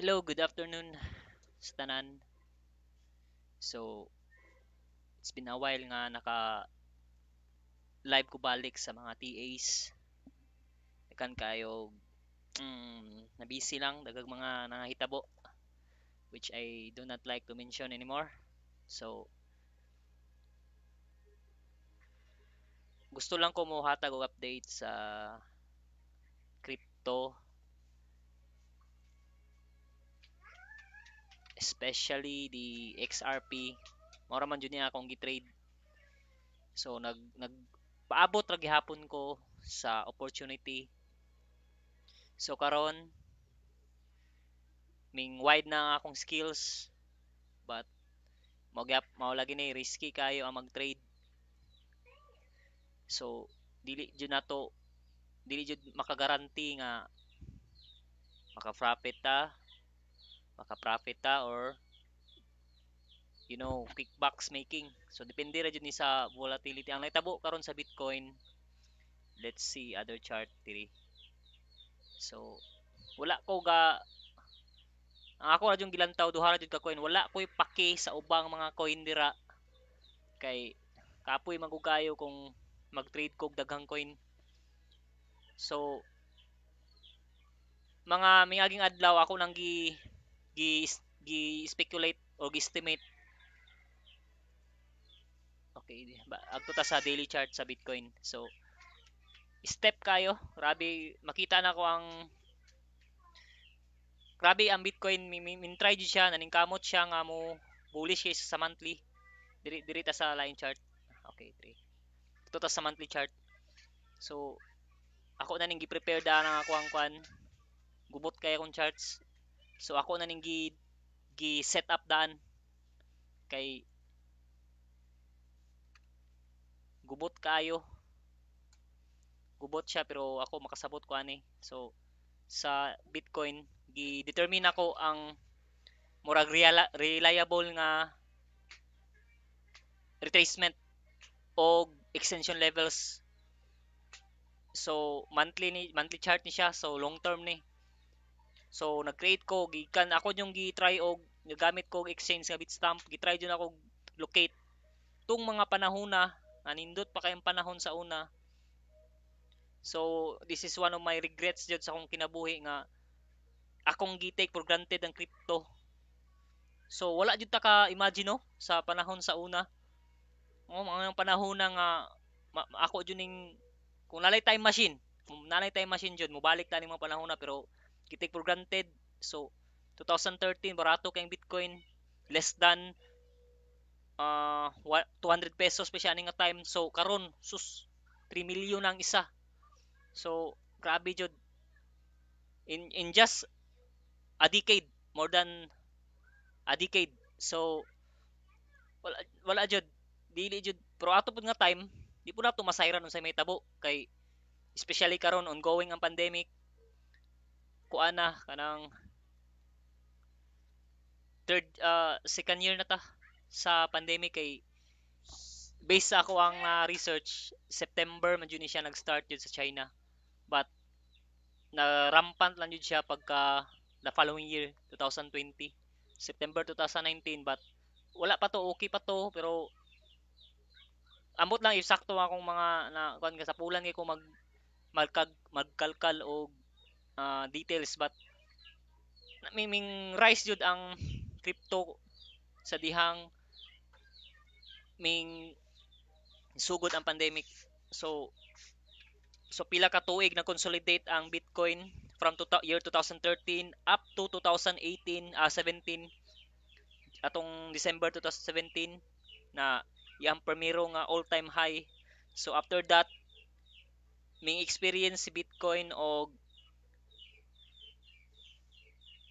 Hello, good afternoon Stanan. So, it's been a while nga naka live ko balik sa mga TAs. Ikan kayo mm, nabisi lang dagag mga nangahitabo which I do not like to mention anymore. So, gusto lang ko mo hatag og update sa crypto especially the XRP mura man jud niya akong gi-trade so nag nag paabot ra gihapon ko sa opportunity so karon ming wide na akong skills but mo gyap mao lagi ni risky kayo ang mag-trade so dili jud nato dili jud makagaranti nga maka-profit ta maka-profit ta or you know, kickbacks making. So depende ra jud ni sa volatility ang naitabo karon sa Bitcoin. Let's see other chart diri. So wala ko ga ang ako ra jud gilantaw duha ra jud ka coin, wala koy paki sa ubang mga coin dira. Kay kapoy magugayo kung magtrade trade kog daghang coin. So mga mingaging adlaw ako nang gi gi gi-speculate o gi-estimate okay agto ta sa daily chart sa Bitcoin so step kayo grabe makita na ko ang grabe ang Bitcoin min try jud siya naning kamot siya nga mo bullish siya sa monthly diri diri ta sa line chart okay 3 to sa monthly chart so ako na ning gi-prepare da nang ako ang kwan gubot kay akong charts So ako na ning gi, gi set up daan kay gubot kayo. Gubot siya pero ako makasabot ko ani. So sa Bitcoin gi-determine ako ang murag reliable nga retracement o extension levels so monthly ni monthly chart ni siya so long term ni So nag-create ko gikan ako yung gi-try og gamit ko exchange nga Bitstamp, gi-try jud ako locate tung mga na nanindot pa kayong panahon sa una. So this is one of my regrets jud sa akong kinabuhi nga akong gi-take for granted ang crypto. So wala jud ta ka imagine no sa panahon sa una. Oh, mga panahon nga ma- ako jud ning kung nalay time machine, kung nalay time machine jud, mo balik ta ning mga panahon pero Kitik for granted. So, 2013, barato kayong Bitcoin. Less than uh, 200 pesos pa siya nga time. So, karon sus, 3 million ang isa. So, grabe jud. In, in just a decade, more than a decade. So, wala, wala jud. Dili jud. Pero ato po nga time, di po na ito masayran sa may tabo. Kay, especially karon ongoing ang pandemic kuan na kanang third uh, second year na ta sa pandemic kay based sa ako ang uh, research September man jud siya nag-start jud sa China but na rampant lang jud siya pagka the following year 2020 September 2019 but wala pa to okay pa to pero ambot lang isakto akong mga na kuan ka sa pulan ko mag magkag magkalkal og Ah, details but namiming rise jud ang crypto sa dihang ming sugod ang pandemic so so pila ka tuig na consolidate ang Bitcoin from to, year 2013 up to 2018 uh, 17 atong December 2017 na yung premiero nga all time high so after that ming experience si Bitcoin og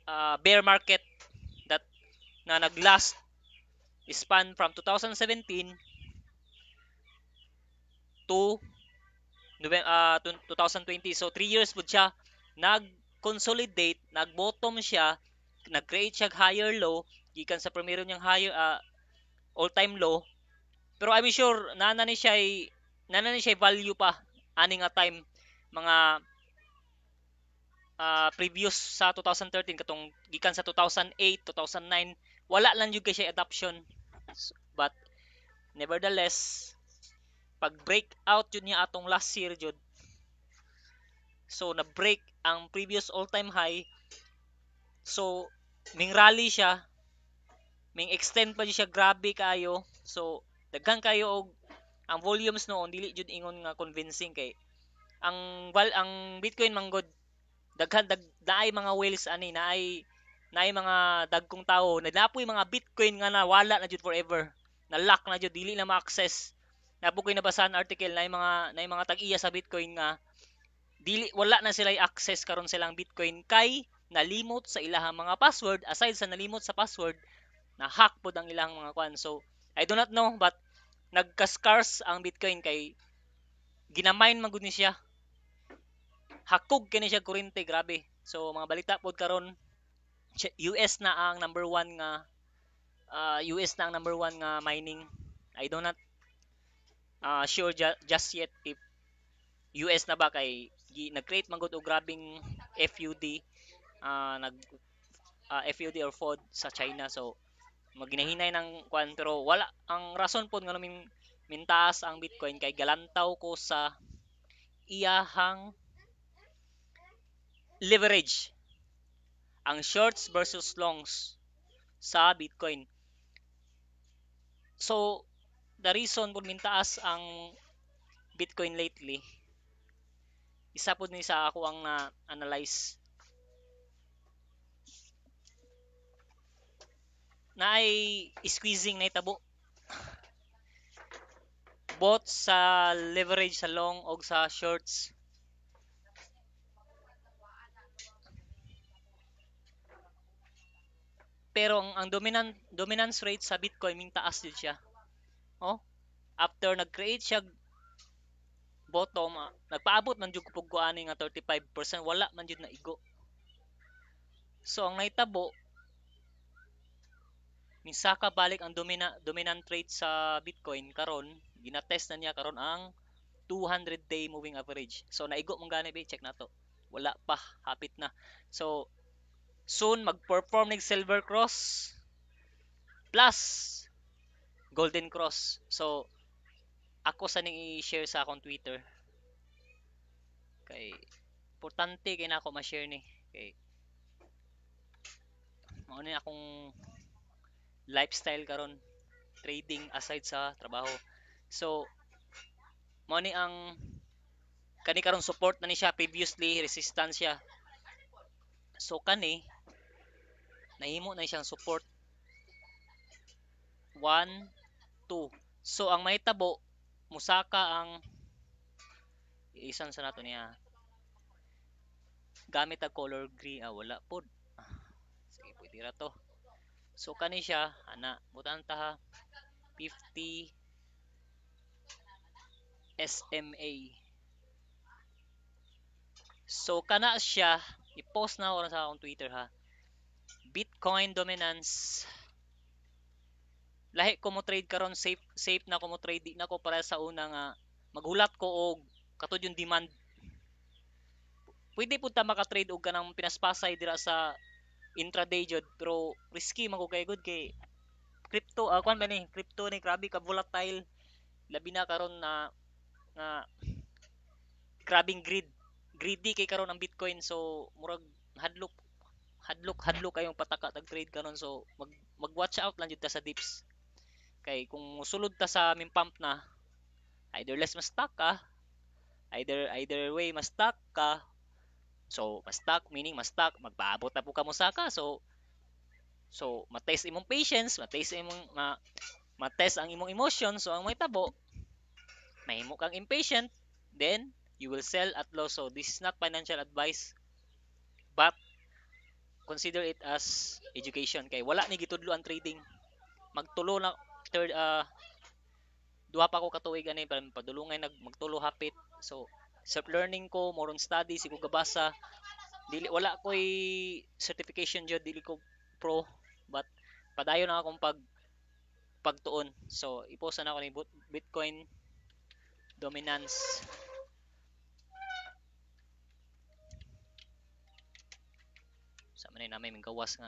uh, bear market that na naglast span from 2017 to uh, 2020. So, 3 years po siya nag-consolidate, nag-bottom siya, nag-create siya higher low, gikan sa primero niyang higher, uh, all-time low. Pero I'm sure, nana ni siya ay, nana ni siya value pa, ani nga time, mga uh, previous sa 2013 katong gikan sa 2008 2009 wala lang jud kay siya adoption but nevertheless pag break out jud niya atong last year jud so na break ang previous all time high so ming rally siya ming extend pa siya grabe kayo so daghan kayo og ang volumes noon dili jud ingon nga convincing kay ang val ang Bitcoin manggod daghan dag naay mga whales ani naay naay mga dagkong tao na napoy mga bitcoin nga na wala na jud forever na lock na jud dili na ma-access napo koy nabasahan article na mga na mga tag-iya sa bitcoin nga dili wala na sila access karon silang bitcoin kay nalimot sa ilahang mga password aside sa nalimot sa password na hack pod ang ilang mga kwan so I do not know but nagka-scarce ang bitcoin kay ginamine magud ni siya hakog kini siya kurente grabe so mga balita pod karon US na ang number one nga uh, ah, US na ang number one nga mining I do not uh, sure just yet if US na ba kay nagcreate create man gud og grabing FUD uh, ah, nag uh, FUD or FOD sa China so maginahinay ng kwan pero wala ang rason po nga min mintaas ang Bitcoin kay galantaw ko sa iyahang leverage. Ang shorts versus longs sa Bitcoin. So, the reason po mintaas ang Bitcoin lately, isa po ni sa ako ang na-analyze. Na ay squeezing na itabo. Both sa leverage sa long o sa shorts pero ang, ang dominant dominance rate sa Bitcoin ming taas din siya. Oh. After nag-create siya bottom, ah, nagpaabot man jud pug ani nga 35%, wala man jud na igo. So ang naitabo minsa ka balik ang domina, dominant rate sa Bitcoin karon, ginatest na niya karon ang 200 day moving average. So naigo mong gani ba check na to. Wala pa, hapit na. So soon mag-perform ng Silver Cross plus Golden Cross. So, ako sa ning i-share sa akong Twitter. Kay importante kay nako ma-share ni. Kay mao ni akong lifestyle karon trading aside sa trabaho. So mao ni ang kani karon support na ni siya previously resistance siya. So kani Naimo na siyang support. 1, 2. So, ang may musaka ang isan sa nato niya. Gamit ang color green. Ah, wala pod Ah, sige, pwede ra to. So, kani siya, ana, butang taha 50 SMA. So, kana siya, i-post na ako sa akong Twitter ha. Bitcoin dominance lahi ko mo trade karon safe safe na ko mo trade di na ko para sa una nga maghulat ko og katud yung demand pwede pud ta maka-trade og kanang pinaspasay dira sa intraday jud pero risky man ko kay good kay crypto uh, ah, kwan man eh crypto ni grabe ka volatile labi na karon na na grabing greed greedy kay karon ang bitcoin so murag hadlok hadlok hadlok kayong pataka tag trade karon so mag mag watch out lang jud ta sa dips kay kung sulod ta sa min pump na either less mas stock ka either either way mas stock ka so mas stock meaning mas stock magpaabot na po ka mo saka so so matest imong patience matest imong ma, matest ang imong emotion so ang may tabo mahimo kang impatient then you will sell at low so this is not financial advice but consider it as education kay wala ni gitudlo ang trading magtulo na third uh, duha pa ko katuig ani para padulungay nag magtulo hapit so self learning ko moron study si gabasa dili wala koy certification jud dili ko pro but padayon na akong pag pagtuon so iposa na ko ni Bitcoin dominance ano may gawas nga.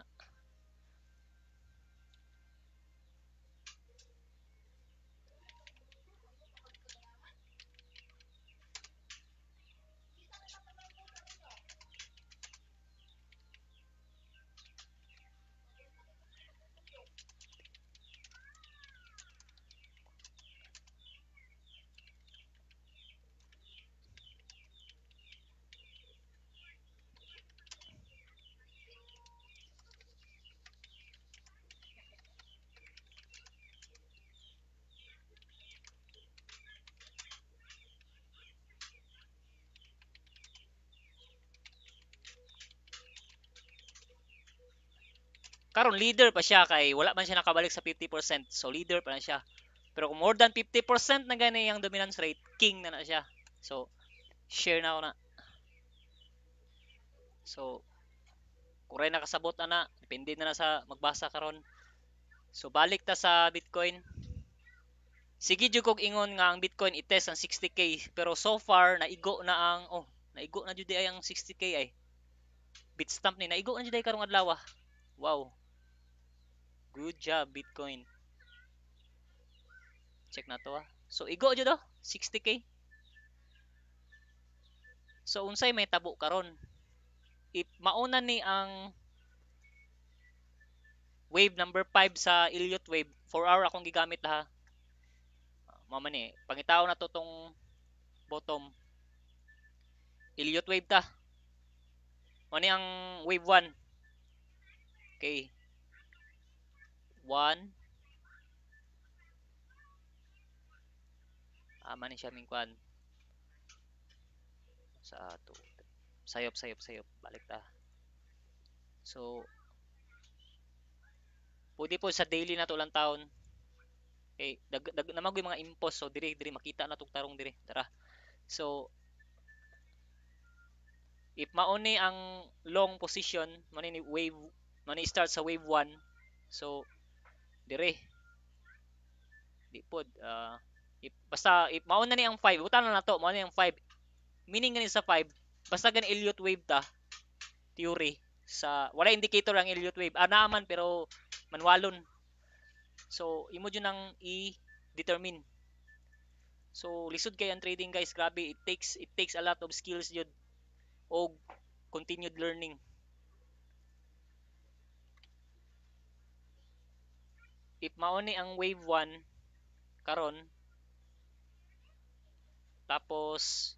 karon leader pa siya kay wala man siya nakabalik sa 50%. So leader pa na siya. Pero kung more than 50% na gani ang dominance rate, king na na siya. So share na ako na. So kuray nakasabot na na, depende na na sa magbasa karon. So balik ta sa Bitcoin. Sige jud kog ingon nga ang Bitcoin itest ang 60k pero so far naigo na ang oh naigo na jud ay ang 60k ay. Bitstamp ni naigo na jud ay karong adlaw. Ah. Wow. Good job, Bitcoin. Check na to ah. So, igo dyan do. 60k. So, unsay may tabo karon. If mauna ni ang wave number 5 sa Elliott wave. 4 hour akong gigamit ha. Ah. Mama ni, pangitaw na to tong bottom. Elliott wave ta. Ano ang wave 1? Okay. 1 Ama ni siya mingkwan. Sa ato. Sayop, sayop, sayop. Balik ta. So, pwede po sa daily na to lang taon. Okay, eh, dag, dag, namag yung mga impos. So, diri, diri, makita na itong tarong diri. Tara. So, if mauni ang long position, mani wave, mani start sa wave 1. So, dire di pod uh, if, basta if mao na ni ang 5 utan na to mao na ang 5 meaning ganin sa 5 basta gani Elliott wave ta theory sa wala indicator ang Elliott wave ah man pero manwalon so imo jud nang i determine So lisod kay ang trading guys, grabe it takes it takes a lot of skills jud og continued learning. if mauni ang wave 1 karon tapos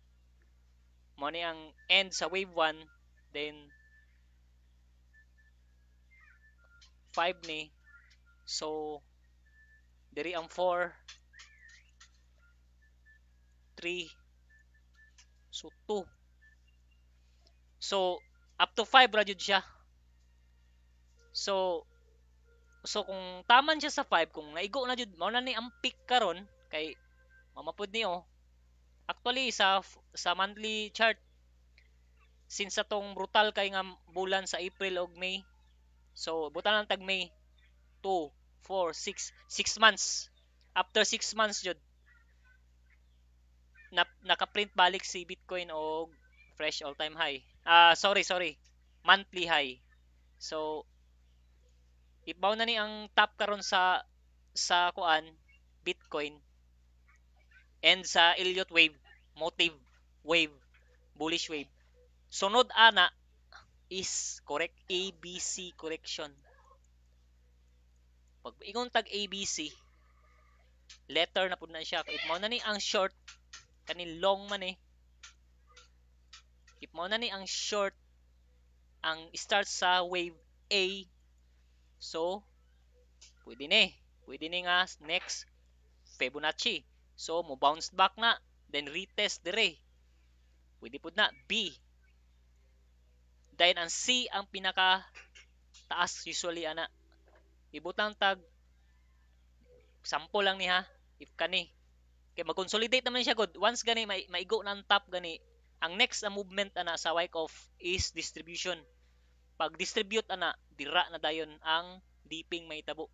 mo ni ang end sa wave 1 then 5 ni so diri ang 4 3 so 2 so up to 5 ra jud siya so So kung taman siya sa 5 kung naigo na jud mao na ni ang peak karon kay mamapod niyo. Actually sa sa monthly chart since atong brutal kay nga bulan sa April og May. So butan lang tag May 2 4 6 6 months. After 6 months jud na, naka-print balik si Bitcoin og fresh all-time high. Ah, uh, sorry, sorry. Monthly high. So Ibaw na ni ang top karon sa sa kuan Bitcoin and sa Elliott wave, motive wave, bullish wave. Sunod ana is correct ABC correction. Pag ingon tag ABC letter na pud na siya kay mao na ni ang short kani long man eh. If mao na ni ang short ang start sa wave A So, pwede na eh. Pwede na eh nga next Fibonacci. So, mo bounce back na. Then, retest dire. Pwede po na. B. Then, ang C ang pinaka taas usually ana. Ibutang tag sample lang ni ha if kani kay mag-consolidate naman siya god once gani may maigo ang top gani ang next na movement ana sa wake off is distribution pag distribute ana dira na dayon ang dipping may tabo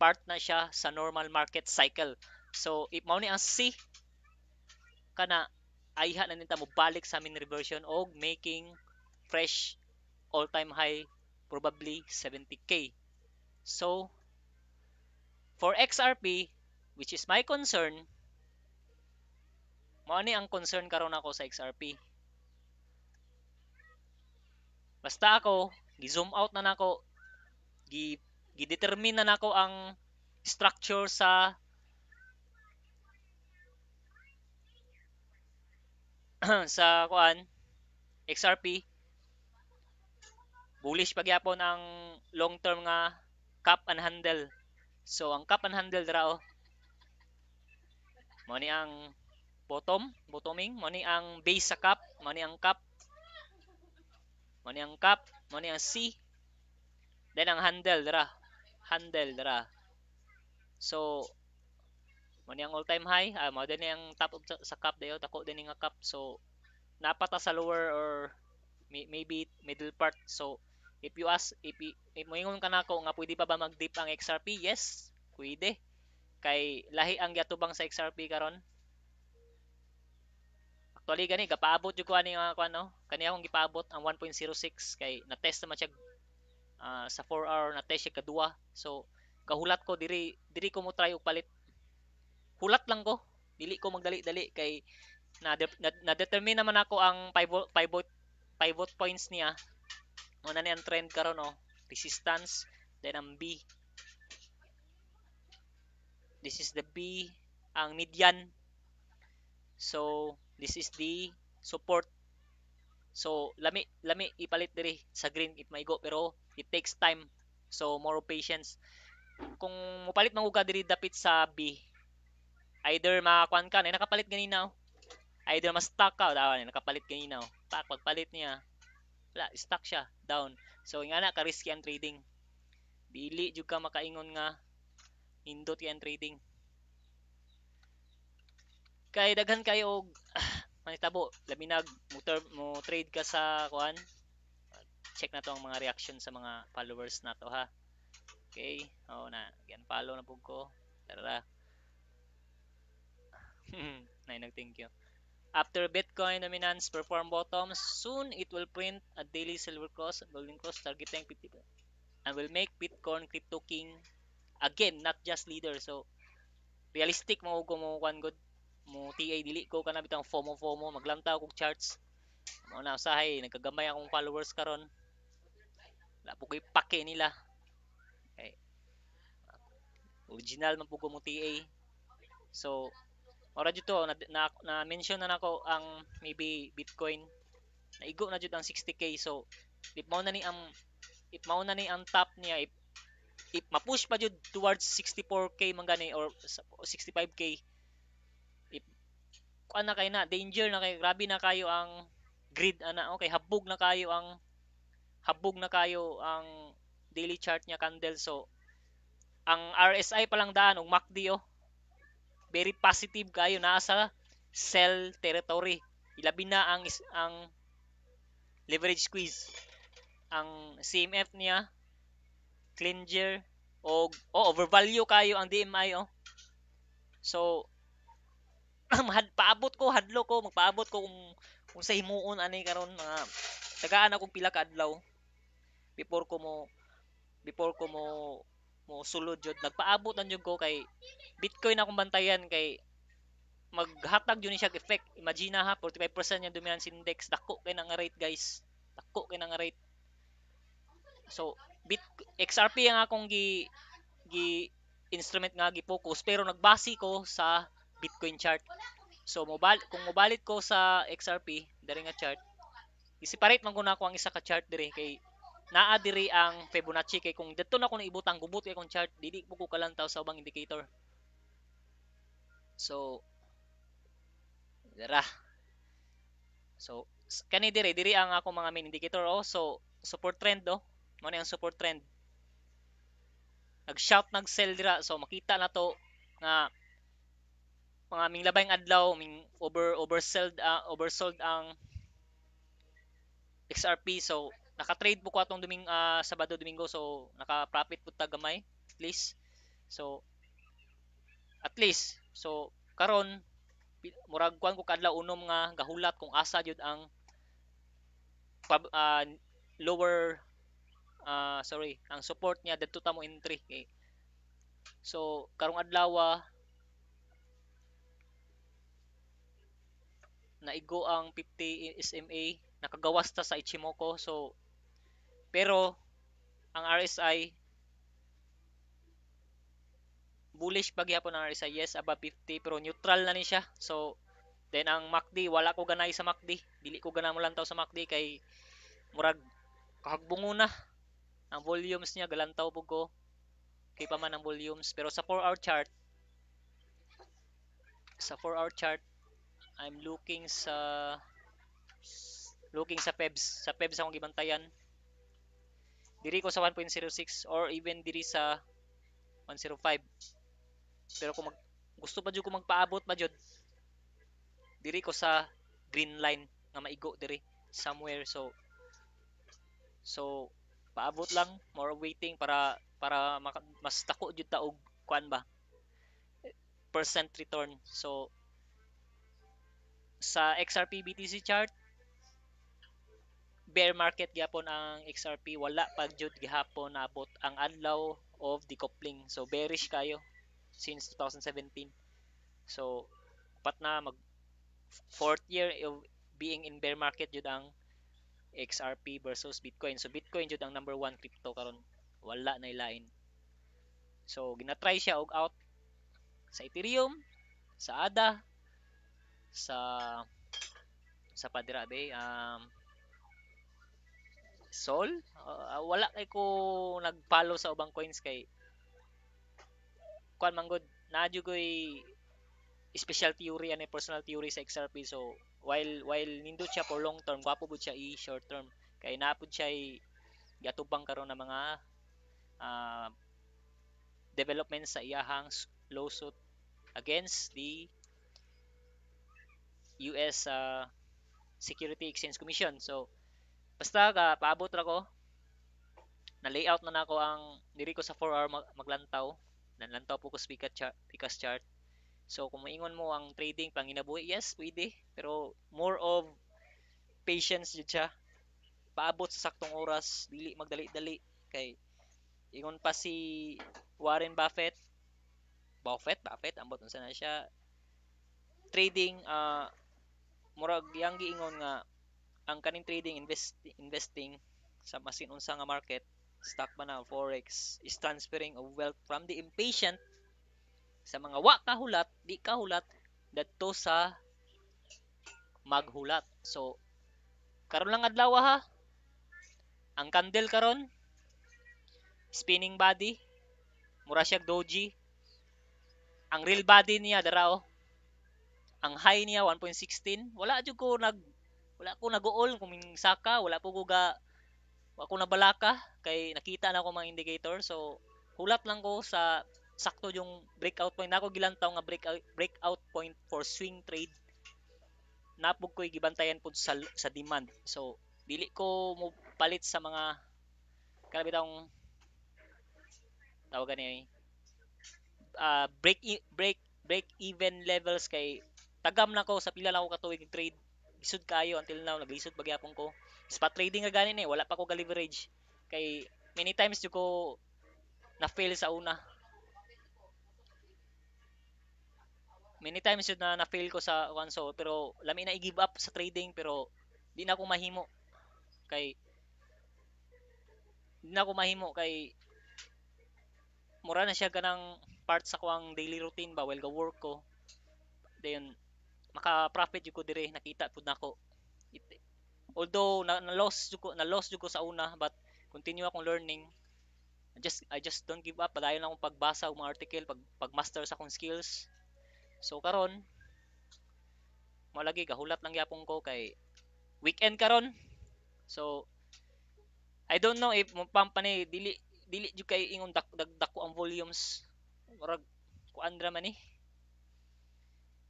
part na siya sa normal market cycle so if mao ni ang C kana ayha na ninta mo balik sa min reversion og making fresh all-time high probably 70k so for XRP which is my concern mao ni ang concern karon ako sa XRP Basta ako, gi-zoom out na nako, gi gi-determine na nako ang structure sa sa kuan XRP bullish pagyapon ang long term nga cup and handle so ang cup and handle ra oh mo ni ang bottom bottoming mo ni ang base sa cup mo ni ang cup mo ni ang cup, mo ni ang C. Then ang handle dira. Handle dira. So mo ni ang all time high, ah, mo din ang top of sa, sa cup dayo, tako din nga cup. So napata sa lower or may, maybe middle part. So if you ask if, if moingon ka nako nga pwede pa ba mag-dip ang XRP? Yes, pwede. Kay lahi ang yatubang sa XRP karon Actually gani gapaabot jud ko ani nga kuan no. Kani akong gipaabot ang 1.06 kay na-test naman siya uh, sa 4 hour na test siya kadua So kahulat ko diri diri ko mo try og palit. Hulat lang ko. Dili ko magdali-dali kay na, na, na determine naman ako ang pivot pivot pivot points niya. una ni ang trend karon no. Resistance then ang B. This is the B ang median. So This is the support. So lami lami ipalit diri sa green if may go pero it takes time. So more patience. Kung mupalit man ka diri dapit sa B either makakuan ka na nakapalit ganina either mas stuck ka daw na nakapalit ganina pak pagpalit niya wala stuck siya down so nga na ka risky ang trading dili jud ka makaingon nga indot yan trading kay daghan kayo og manitabo labi mo, term, mo trade ka sa kuan check na to ang mga reaction sa mga followers nato ha okay oh na yan follow na pug ko tara nay nag thank you After Bitcoin dominance perform bottoms, soon it will print a daily silver cross and golden cross targeting 50 and will make Bitcoin crypto king again, not just leader. So, realistic mo ko mo one good mo TA dili ko kana bitang FOMO FOMO maglantaw kog charts Mao na usahay nagkagamay akong followers karon wala po ko'y pake nila okay. Eh, original man pugo mo TA so ora jud to na, na, na mention na nako ang maybe Bitcoin naigo na jud ang 60k so if mao na ni ang if mao na ni ang top niya if, if ma-push pa jud towards 64k man gani or 65k kuan na kay na danger na kay grabe na kayo ang grid ana okay habog na kayo ang habog na kayo ang daily chart niya candle so ang RSI pa lang daan og MACD oh very positive kayo nasa sell territory ilabi na ang ang leverage squeeze ang CMF niya clinger og oh, overvalue kayo ang DMI oh so had, paabot ko hadlo ko magpaabot ko kung, kung sa himuon ani karon mga tagaan akong pila ka adlaw before ko mo before ko mo mo sulod jud nagpaabot na jud ko kay bitcoin akong bantayan kay maghatag yun siya effect imagine ha 45% yung dominance index dako kay nang rate guys dako kay nang rate so bit XRP ang akong gi gi instrument nga gi focus pero nagbase ko sa Bitcoin chart. So mobile kung mobalit ko sa XRP diri nga chart, isiparate man ko na ako ang isa ka chart diri kay naa diri ang Fibonacci kay kung dito na ko naibutang gubot kay kung chart dili mo ko kalantaw sa ubang indicator. So dira. So kani diri diri ang ako mga main indicator oh. So support trend do. oh. Mo ang support trend. Nag shout nag sell dira. So makita na to nga mga ming labay adlaw, ming over oversold uh, oversold ang XRP. So naka-trade po ko atong duming uh, Sabado Domingo so naka-profit po tagamay, gamay at least. So at least so karon murag kuan ko kadlaw unom nga gahulat kung asa jud ang uh, lower uh, sorry ang support niya dito ta mo entry okay. so karong adlaw naigo ang 50 SMA, nakagawas ta sa Ichimoku. So pero ang RSI bullish pa gyapon ang RSI. Yes, above 50 pero neutral na ni siya. So then ang MACD wala ko ganay sa MACD. Dili ko ganay mo lantaw sa MACD kay murag kahagbungo na ang volumes niya galantaw po ko kay pa man ang volumes pero sa 4 hour chart sa 4 hour chart I'm looking sa looking sa PEBS. Sa PEBS akong gibantayan. Diri ko sa 1.06 or even diri sa 105. Pero kung mag, gusto pa jud ko magpaabot pa jud diri ko sa green line nga maigo diri somewhere so so paabot lang more waiting para para mas tako jud ta og kwan ba percent return so sa XRP BTC chart bear market gihapon ang XRP wala pag jud gihapon naabot ang adlaw of decoupling so bearish kayo since 2017 so pat na mag fourth year of being in bear market jud ang XRP versus Bitcoin so Bitcoin jud ang number one crypto karon wala na ilain so gina-try siya og out sa Ethereum sa ADA sa sa Padre Abbey um, Sol uh, uh, wala kay ko nag sa ubang coins kay kuan manggod naadyo ko'y special theory ani personal theory sa XRP so while while nindot siya for long term gwapo pud siya i short term kay napud siya i gatubang karon na mga uh, development sa iyahang lawsuit against the US uh, Security Exchange Commission. So, basta ka, paabot ra ko, na-layout na nako na ang diri ko sa 4 hour maglantaw nanlantaw po ko sa Picas chart, So kung maingon mo ang trading pang inabuhi, yes, pwede. Pero more of patience jud siya. Paabot sa saktong oras, dili magdali-dali kay ingon pa si Warren Buffett. Buffett, Buffett, ambot unsa na siya. Trading uh, murag yang giingon nga ang kaning trading invest, investing sa masin unsa nga market stock ba na forex is transferring of wealth from the impatient sa mga wa kahulat di kahulat dadto sa maghulat so karon lang adlaw ha ang candle karon spinning body mura siya doji ang real body niya daraw oh ang high niya 1.16 wala jud ko nag wala ko nag-all kung saka wala po ko ga ako na balaka kay nakita na ko mga indicator so hulat lang ko sa sakto yung breakout point nako gilantaw nga breakout breakout point for swing trade napog ko gibantayan pud sa, sa demand so dili ko mo palit sa mga kalabitang tawagan ni eh, uh, break e, break break even levels kay tagam na ko sa pila lang ko katuig trade lisod kayo until now naglisod bagyapon ko spot trading nga ganin eh wala pa ko ga leverage kay many times jud ko na fail sa una many times yun na na-fail ko sa one so pero lami na i-give up sa trading pero di na ako mahimo kay di na ako mahimo kay mura na siya ganang part sa kuang daily routine ba while well, ga work ko then maka-profit jud ko dire nakita pud nako. It, although na, loss jud ko na loss jud ko sa una but continue akong learning. I just I just don't give up. Padayon akong pagbasa og mga article, pag pag-master sa akong skills. So karon malagi, lagi kahulat lang yapon ko kay weekend karon. So I don't know if mo pampani dili dili jud kay ingon dagdako ang volumes. Murag kuan ra man eh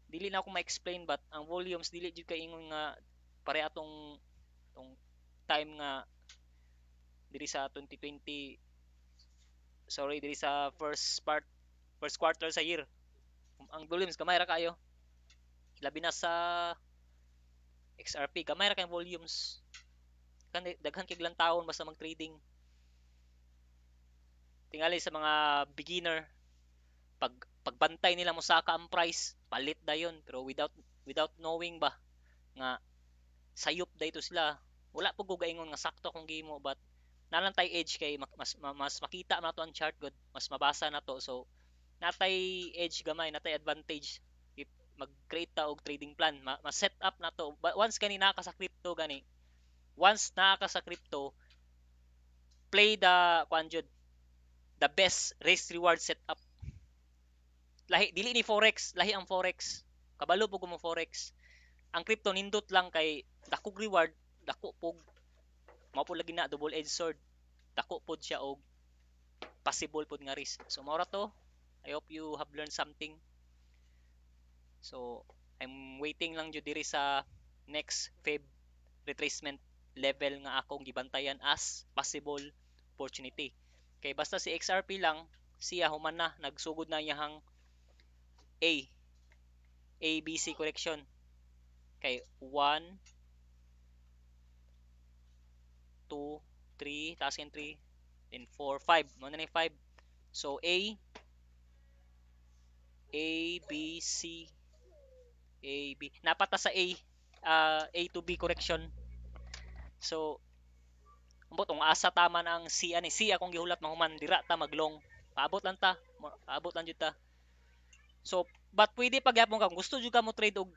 dili na ako ma-explain but ang volumes dili jud kay ingon nga pare atong tong time nga diri sa 2020 sorry diri sa first part first quarter sa year ang volumes gamay ra kayo labi na sa XRP gamay ra kay volumes kan daghan kay ilang lantawon basta mag trading tingali sa mga beginner pag pagbantay nila mo saka ang price, palit da yon pero without without knowing ba nga sayop da ito sila. Wala po gugaingon nga sakto kung gimo but nalantay edge kay mas, mas makita na to ang chart good, mas mabasa na to. So natay edge gamay, natay advantage if mag-create ta og trading plan, ma-set up na to. But once kani naka sa crypto gani, once naka sa crypto, play the kwan the best risk reward setup lahi dili ni forex lahi ang forex kabalo pug mo forex ang crypto nindot lang kay dakog reward dako pug mao pud lagi na double edged sword dako pud siya og possible pud nga risk so mao to i hope you have learned something so i'm waiting lang jud diri sa next feb retracement level nga akong gibantayan as possible opportunity kay basta si XRP lang siya human na nagsugod na iyang A. ABC collection. Okay, 1, 2, 3, taas yung then 4, 5. Muna na yung 5. So, A, A, B, C, A, B. Napata sa A, uh, A to B correction. So, ambot, kung asa tama na C, ani, C akong gihulat, mahuman, dira ta, maglong. Paabot lang ta, paabot lang dito ta. So, but pwede pagyapon kang gusto jud ka mo trade og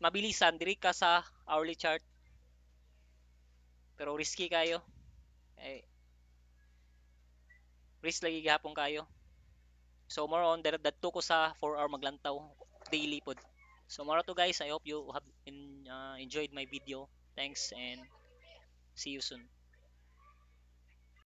mabilisan diri ka sa hourly chart. Pero risky kayo. Eh, risk lagi gihapon kayo. So more on that dadto ko sa 4 hour maglantaw daily pod. So more to guys, I hope you have in, uh, enjoyed my video. Thanks and see you soon.